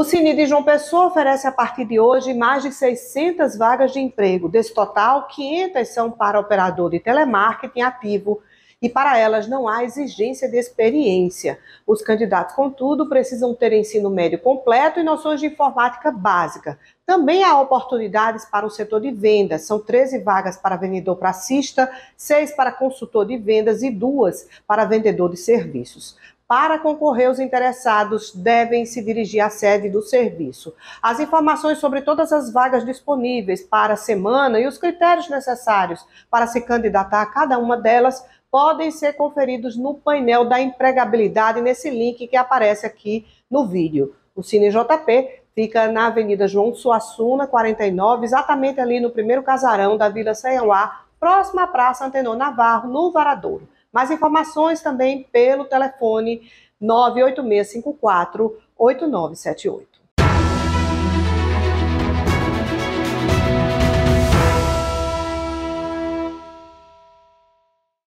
O Cine de João Pessoa oferece a partir de hoje mais de 600 vagas de emprego. Desse total, 500 são para operador de telemarketing ativo e para elas não há exigência de experiência. Os candidatos, contudo, precisam ter ensino médio completo e noções de informática básica. Também há oportunidades para o setor de vendas. São 13 vagas para vendedor pracista, 6 para consultor de vendas e 2 para vendedor de serviços. Para concorrer, os interessados devem se dirigir à sede do serviço. As informações sobre todas as vagas disponíveis para a semana e os critérios necessários para se candidatar a cada uma delas podem ser conferidos no painel da empregabilidade, nesse link que aparece aqui no vídeo. O Cine JP fica na Avenida João Suassuna, 49, exatamente ali no primeiro casarão da Vila Ceiauá, próxima à Praça Antenor Navarro, no Varadouro. Mais informações também pelo telefone 986 54 8978.